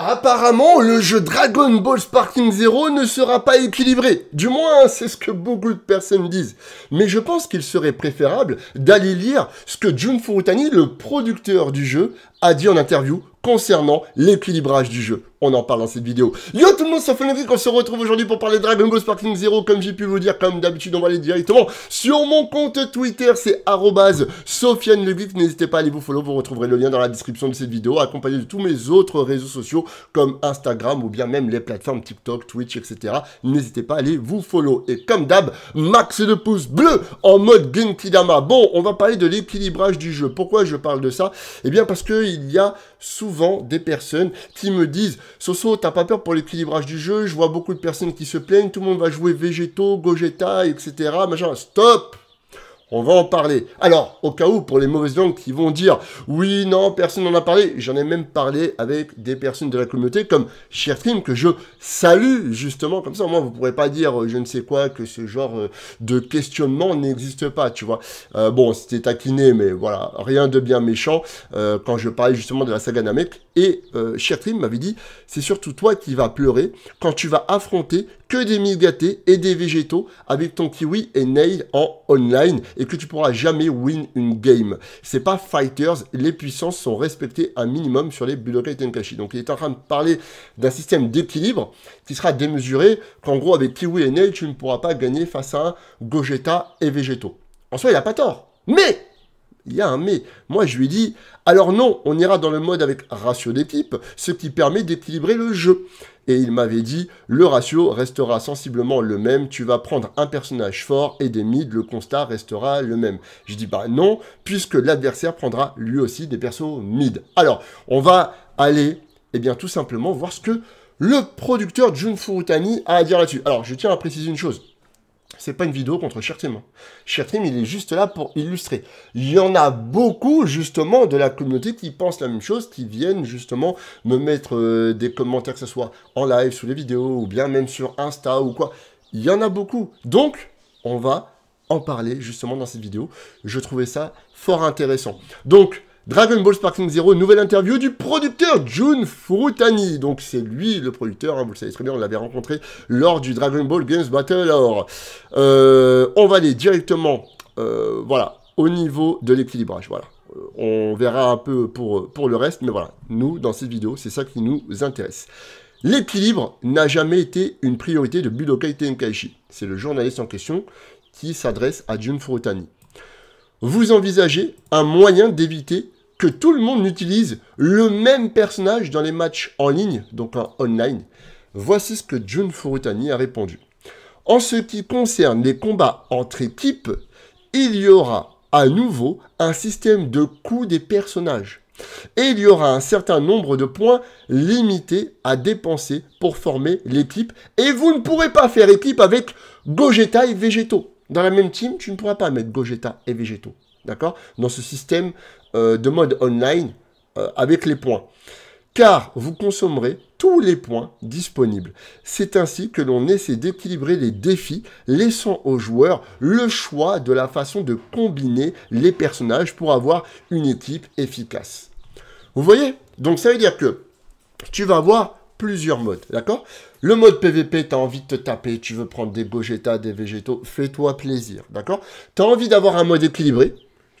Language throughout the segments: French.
Apparemment, le jeu Dragon Ball Sparking Zero ne sera pas équilibré. Du moins, c'est ce que beaucoup de personnes disent. Mais je pense qu'il serait préférable d'aller lire ce que Jun Furutani, le producteur du jeu, a dit en interview concernant l'équilibrage du jeu. On en parle dans cette vidéo. Yo tout le monde, c'est Fnatic, on se retrouve aujourd'hui pour parler de Dragon Ball Sparking Zero. Comme j'ai pu vous dire, comme d'habitude, on va aller directement sur mon compte Twitter, c'est Sofiane N'hésitez pas à aller vous follow, vous retrouverez le lien dans la description de cette vidéo, accompagné de tous mes autres réseaux sociaux comme Instagram ou bien même les plateformes TikTok, Twitch, etc. N'hésitez pas à aller vous follow. Et comme d'hab, max de pouces bleus en mode Genki Bon, on va parler de l'équilibrage du jeu. Pourquoi je parle de ça Eh bien parce qu'il y a souvent des personnes qui me disent Soso, t'as pas peur pour l'équilibrage du jeu Je vois beaucoup de personnes qui se plaignent, tout le monde va jouer végétaux, Gogeta, etc. Machin. Stop on va en parler. Alors, au cas où, pour les mauvaises langues qui vont dire oui, non, personne n'en a parlé, j'en ai même parlé avec des personnes de la communauté comme film que je salue justement, comme ça, Moi, moins vous pourrez pas dire euh, je ne sais quoi, que ce genre euh, de questionnement n'existe pas, tu vois. Euh, bon, c'était taquiné, mais voilà, rien de bien méchant quand je parlais justement de la saga Namek et euh, m'avait dit, c'est surtout toi qui vas pleurer quand tu vas affronter que des migatés et des végétaux avec ton kiwi et nail en online et que tu pourras jamais win une game. C'est pas fighters, les puissances sont respectées un minimum sur les Budokai Tenkashi. Donc il est en train de parler d'un système d'équilibre qui sera démesuré, qu'en gros avec kiwi et nail tu ne pourras pas gagner face à un Gogeta et végétaux. En soi il a pas tort. Mais il y a un mais. Moi, je lui ai dit, alors non, on ira dans le mode avec ratio d'équipe, ce qui permet d'équilibrer le jeu. Et il m'avait dit, le ratio restera sensiblement le même, tu vas prendre un personnage fort et des mids, le constat restera le même. Je dis, bah non, puisque l'adversaire prendra lui aussi des persos mid. Alors, on va aller, et eh bien, tout simplement voir ce que le producteur Jun Furutani a à dire là-dessus. Alors, je tiens à préciser une chose. C'est pas une vidéo contre Shertrim. Hein. Shertrim, il est juste là pour illustrer. Il y en a beaucoup, justement, de la communauté qui pensent la même chose, qui viennent, justement, me mettre euh, des commentaires, que ce soit en live, sous les vidéos, ou bien même sur Insta ou quoi. Il y en a beaucoup. Donc, on va en parler, justement, dans cette vidéo. Je trouvais ça fort intéressant. Donc, Dragon Ball Sparking Zero, nouvelle interview du producteur Jun Furutani. Donc c'est lui le producteur, hein, vous le savez très bien, on l'avait rencontré lors du Dragon Ball Games Battle. Alors, euh, on va aller directement, euh, voilà, au niveau de l'équilibrage, voilà. Euh, on verra un peu pour, pour le reste, mais voilà, nous, dans cette vidéo, c'est ça qui nous intéresse. L'équilibre n'a jamais été une priorité de Budokai Tenkaichi. C'est le journaliste en question qui s'adresse à Jun Furutani. Vous envisagez un moyen d'éviter que tout le monde utilise le même personnage dans les matchs en ligne, donc en online. Voici ce que Jun Furutani a répondu. En ce qui concerne les combats entre équipes, il y aura à nouveau un système de coûts des personnages. Et il y aura un certain nombre de points limités à dépenser pour former l'équipe. Et vous ne pourrez pas faire équipe avec Gogeta et Vegeto. Dans la même team, tu ne pourras pas mettre Gogeta et Vegeto d'accord Dans ce système euh, de mode online euh, avec les points. Car vous consommerez tous les points disponibles. C'est ainsi que l'on essaie d'équilibrer les défis, laissant aux joueurs le choix de la façon de combiner les personnages pour avoir une équipe efficace. Vous voyez Donc ça veut dire que tu vas avoir plusieurs modes, d'accord Le mode PVP, tu as envie de te taper, tu veux prendre des Gogeta, des végétaux, fais-toi plaisir, d'accord Tu as envie d'avoir un mode équilibré,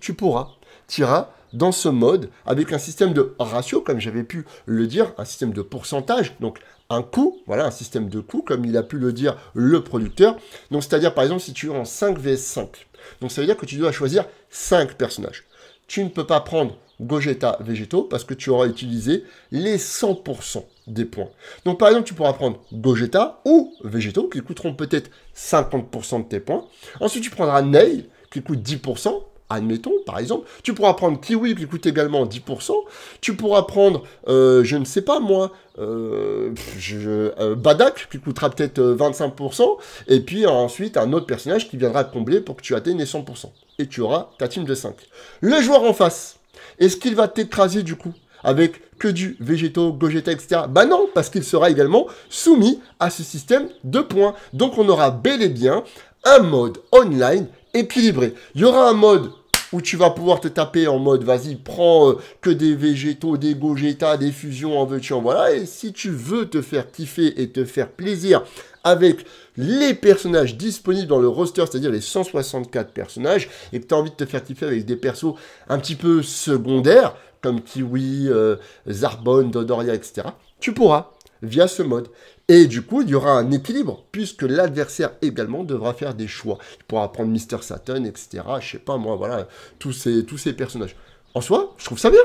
tu pourras. Tu iras dans ce mode avec un système de ratio, comme j'avais pu le dire, un système de pourcentage, donc un coût, voilà, un système de coût, comme il a pu le dire le producteur. Donc, c'est-à-dire, par exemple, si tu es en 5 vs 5, donc ça veut dire que tu dois choisir 5 personnages. Tu ne peux pas prendre Gogeta Végétaux parce que tu auras utilisé les 100% des points. Donc par exemple, tu pourras prendre Gogeta ou Végétaux qui coûteront peut-être 50% de tes points. Ensuite, tu prendras Nail qui coûte 10% admettons, par exemple, tu pourras prendre Kiwi qui coûte également 10%, tu pourras prendre, euh, je ne sais pas moi, euh, je, euh, Badak qui coûtera peut-être 25%, et puis ensuite un autre personnage qui viendra combler pour que tu atteignes les 100%, et tu auras ta team de 5. Le joueur en face, est-ce qu'il va t'écraser du coup avec que du Végéto, gogeta, etc. Bah non, parce qu'il sera également soumis à ce système de points. Donc on aura bel et bien un mode online équilibré. Il y aura un mode où tu vas pouvoir te taper en mode vas-y, prends euh, que des végétaux, des gogeta, des fusions, en veux-tu, en voilà. Et si tu veux te faire kiffer et te faire plaisir avec les personnages disponibles dans le roster, c'est-à-dire les 164 personnages, et que tu as envie de te faire kiffer avec des persos un petit peu secondaires, comme Kiwi, Zarbon, euh, Zarbonne, Dodoria, etc., tu pourras via ce mode. Et du coup, il y aura un équilibre, puisque l'adversaire également devra faire des choix. Il pourra prendre Mister Satan, etc. Je sais pas, moi, voilà, tous ces, tous ces personnages. En soi, je trouve ça bien.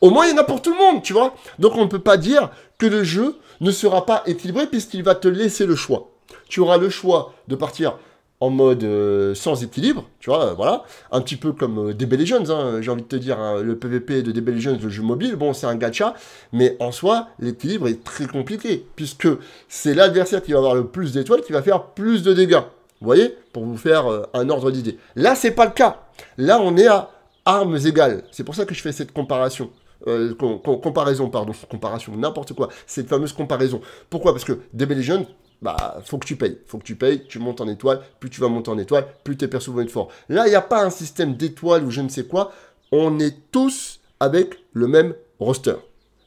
Au moins, il y en a pour tout le monde, tu vois. Donc, on ne peut pas dire que le jeu ne sera pas équilibré, puisqu'il va te laisser le choix. Tu auras le choix de partir en mode euh, sans équilibre, tu vois, euh, voilà, un petit peu comme euh, DB Legends, hein, j'ai envie de te dire, hein, le PVP de DB Legends, le jeu mobile, bon, c'est un gacha, mais en soi, l'équilibre est très compliqué, puisque c'est l'adversaire qui va avoir le plus d'étoiles qui va faire plus de dégâts, vous voyez, pour vous faire euh, un ordre d'idée. Là, c'est pas le cas, là, on est à armes égales, c'est pour ça que je fais cette comparaison. comparaison, pardon, comparaison, n'importe quoi, cette fameuse comparaison. Pourquoi Parce que DB Legends, bah, faut que tu payes. Faut que tu payes, tu montes en étoile. Plus tu vas monter en étoile, plus tes persos vont être forts. Là, il n'y a pas un système d'étoiles ou je ne sais quoi. On est tous avec le même roster.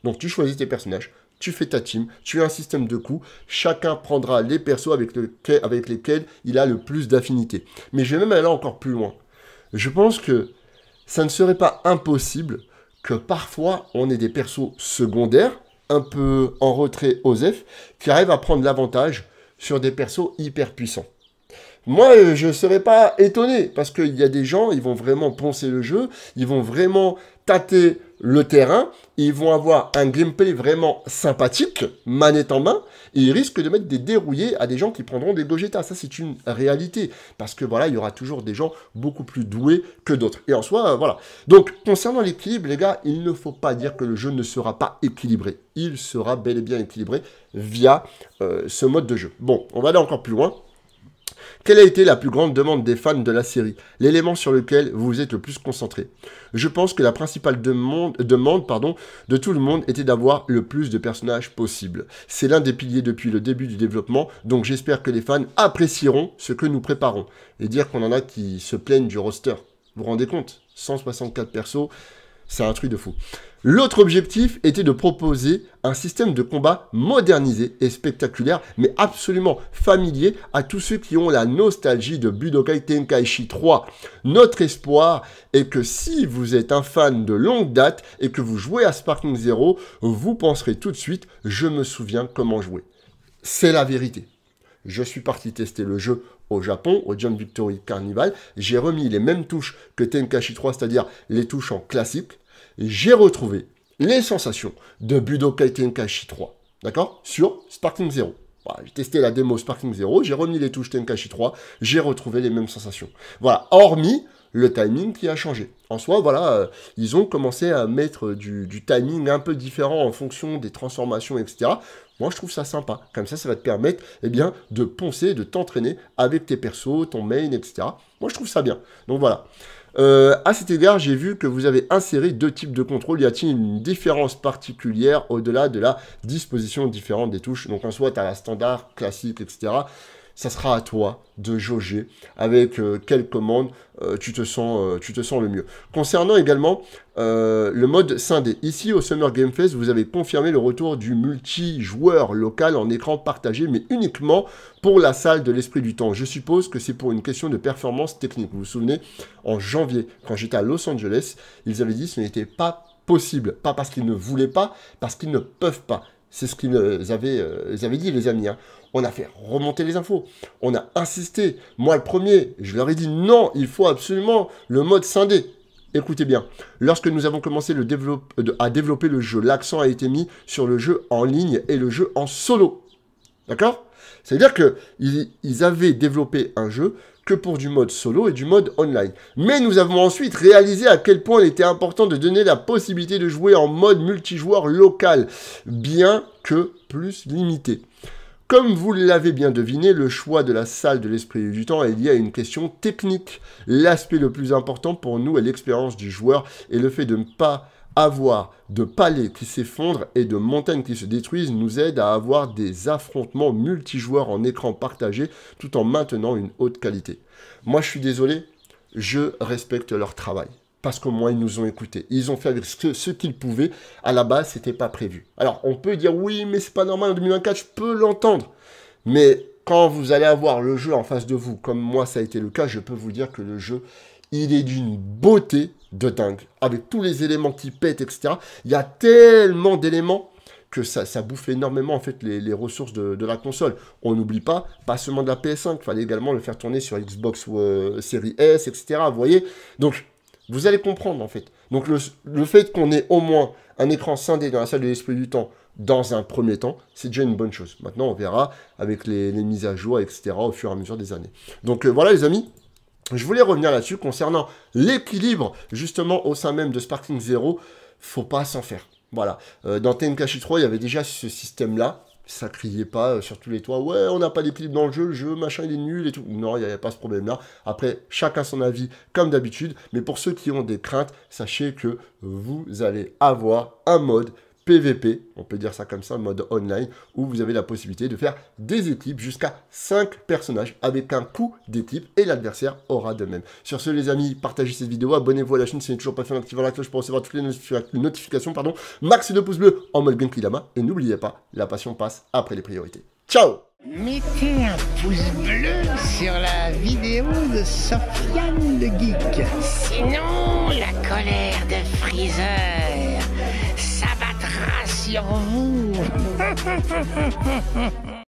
Donc, tu choisis tes personnages, tu fais ta team, tu as un système de coups. Chacun prendra les persos avec, avec lesquels il a le plus d'affinité. Mais je vais même aller encore plus loin. Je pense que ça ne serait pas impossible que parfois on ait des persos secondaires un peu en retrait Ozef qui arrive à prendre l'avantage sur des persos hyper puissants. Moi, euh, je ne serais pas étonné, parce qu'il y a des gens, ils vont vraiment poncer le jeu, ils vont vraiment tâter le terrain, ils vont avoir un gameplay vraiment sympathique, manette en main, et ils risquent de mettre des dérouillés à des gens qui prendront des Gogeta. Ça, c'est une réalité, parce que voilà, il y aura toujours des gens beaucoup plus doués que d'autres. Et en soi, euh, voilà. Donc, concernant l'équilibre, les gars, il ne faut pas dire que le jeu ne sera pas équilibré. Il sera bel et bien équilibré via euh, ce mode de jeu. Bon, on va aller encore plus loin. Quelle a été la plus grande demande des fans de la série L'élément sur lequel vous vous êtes le plus concentré Je pense que la principale demande, de tout le monde était d'avoir le plus de personnages possible. C'est l'un des piliers depuis le début du développement, donc j'espère que les fans apprécieront ce que nous préparons. Et dire qu'on en a qui se plaignent du roster. Vous vous rendez compte 164 persos, c'est un truc de fou. L'autre objectif était de proposer un système de combat modernisé et spectaculaire, mais absolument familier à tous ceux qui ont la nostalgie de Budokai Tenkaichi 3. Notre espoir est que si vous êtes un fan de longue date et que vous jouez à Sparking Zero, vous penserez tout de suite « je me souviens comment jouer ». C'est la vérité. Je suis parti tester le jeu au Japon, au John Victory Carnival. J'ai remis les mêmes touches que Tenkaichi 3, c'est-à-dire les touches en classique, j'ai retrouvé les sensations de Budokai Tenkashi 3, d'accord Sur Sparking 0. j'ai testé la démo Sparking 0, j'ai remis les touches Tenkashi 3, j'ai retrouvé les mêmes sensations. Voilà, hormis le timing qui a changé. En soi, voilà, euh, ils ont commencé à mettre du, timing un peu différent en fonction des transformations, etc. Moi, je trouve ça sympa. Comme ça, ça va te permettre, eh bien, de poncer, de t'entraîner avec tes persos, ton main, etc. Moi, je trouve ça bien. Donc voilà. Euh, à cet égard, j'ai vu que vous avez inséré deux types de contrôles. Y a-t-il une différence particulière au-delà de la disposition différente des touches Donc en soit, tu as la standard, classique, etc ça sera à toi de jauger avec euh, quelle commande euh, tu, te sens, euh, tu te sens le mieux. Concernant également le mode scindé, ici au Summer Game Fest, vous avez confirmé le retour du multijoueur local en écran partagé, mais uniquement pour la salle de l'esprit du temps. Je suppose que c'est pour une question de performance technique. Vous vous souvenez, en janvier, quand j'étais à Los Angeles, ils avaient dit que ce n'était pas possible. Pas parce qu'ils ne voulaient pas, parce qu'ils ne peuvent pas. C'est ce qu'ils euh, euh, avaient, dit, les amis. Hein. On a fait remonter les infos. On a insisté. Moi, le premier, je leur ai dit non, il faut absolument le mode scindé. Écoutez bien, lorsque nous avons commencé à développer le jeu, l'accent a été mis sur le jeu en ligne et le jeu en solo. D'accord C'est-à-dire qu'ils ils avaient développé un jeu que pour du mode solo et du mode online. Mais nous avons ensuite réalisé à quel point il était important de donner la possibilité de jouer en mode multijoueur local, bien que plus limité. Comme vous l'avez bien deviné, le choix de la salle de l'esprit du temps est lié à une question technique. L'aspect le plus important pour nous est l'expérience du joueur et le fait de ne pas avoir de palais qui s'effondrent et de montagnes qui se détruisent nous aide à avoir des affrontements multijoueurs en écran partagé tout en maintenant une haute qualité. Moi, je suis désolé, je respecte leur travail. Parce qu'au moins, ils nous ont écoutés. Ils ont fait ce, ce qu'ils pouvaient. À la base, c'était pas prévu. Alors, on peut dire oui, mais c'est pas normal en 2024, je peux l'entendre. Mais quand vous allez avoir le jeu en face de vous, comme moi, ça a été le cas, je peux vous dire que le jeu il est d'une beauté de dingue. Avec tous les éléments qui pètent, etc. Il y a tellement d'éléments que ça, bouffe énormément en fait les, ressources de, la console. On n'oublie pas, pas seulement de la PS5, il fallait également le faire tourner sur Xbox euh, Series S, etc. Vous voyez Donc, vous allez comprendre en fait. Donc, le, fait qu'on ait au moins un écran scindé dans la salle de l'esprit du temps, dans un premier temps, c'est déjà une bonne chose. Maintenant, on verra avec les, mises à jour, etc., au fur et à mesure des années. Donc, euh, voilà les amis, je voulais revenir là-dessus concernant l'équilibre justement au sein même de Sparkling Zero. Faut pas s'en faire. Voilà. Euh, dans 3, il y avait déjà ce système-là. Ça criait pas euh, sur tous les toits. Ouais, on n'a pas d'équilibre dans le jeu, le jeu, machin, il est nul et tout. Non, il n'y avait pas ce problème-là. Après, chacun son avis, comme d'habitude. Mais pour ceux qui ont des craintes, sachez que vous allez avoir un mode PVP, on peut dire ça comme ça, mode online, où vous avez la possibilité de faire des équipes jusqu'à 5 personnages avec un coup d'équipe et l'adversaire aura de même. Sur ce les amis, partagez cette vidéo, abonnez-vous à la chaîne si vous n'êtes toujours pas fait en activant la cloche pour recevoir toutes les notifications, pardon, max de pouces bleus en mode gunky Dama et n'oubliez pas, la passion passe après les priorités. Ciao Mettez un pouce bleu sur la vidéo de le Geek. Sinon, la colère de Freezer 小五。